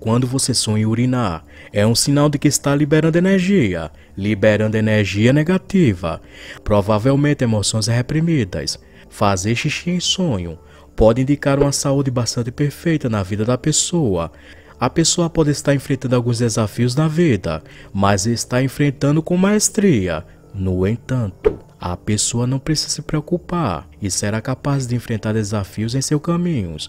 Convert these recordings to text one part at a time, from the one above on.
Quando você sonha em urinar, é um sinal de que está liberando energia, liberando energia negativa, provavelmente emoções reprimidas. Fazer xixi em sonho pode indicar uma saúde bastante perfeita na vida da pessoa. A pessoa pode estar enfrentando alguns desafios na vida, mas está enfrentando com maestria. No entanto, a pessoa não precisa se preocupar e será capaz de enfrentar desafios em seus caminhos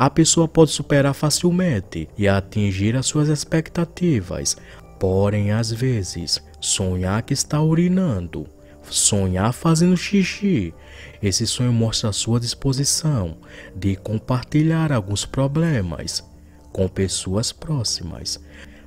a pessoa pode superar facilmente e atingir as suas expectativas. Porém, às vezes, sonhar que está urinando, sonhar fazendo xixi, esse sonho mostra a sua disposição de compartilhar alguns problemas com pessoas próximas.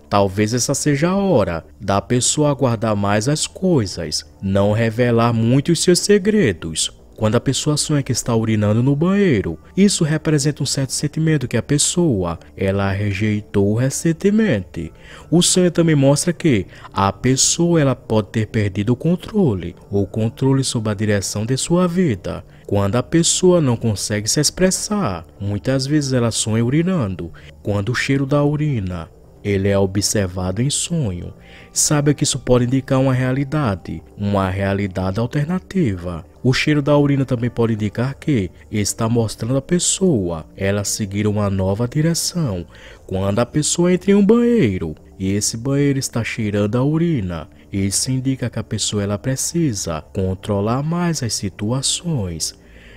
Talvez essa seja a hora da pessoa guardar mais as coisas, não revelar muito os seus segredos, quando a pessoa sonha que está urinando no banheiro, isso representa um certo sentimento que a pessoa ela rejeitou recentemente. O sonho também mostra que a pessoa ela pode ter perdido o controle, o controle sobre a direção de sua vida. Quando a pessoa não consegue se expressar, muitas vezes ela sonha urinando. Quando o cheiro da urina ele é observado em sonho. Sabe que isso pode indicar uma realidade, uma realidade alternativa. O cheiro da urina também pode indicar que está mostrando a pessoa ela seguir uma nova direção. Quando a pessoa entra em um banheiro e esse banheiro está cheirando a urina, isso indica que a pessoa ela precisa controlar mais as situações,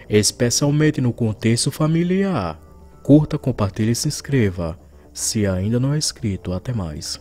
especialmente no contexto familiar. Curta, compartilhe e se inscreva. Se ainda não é inscrito, até mais.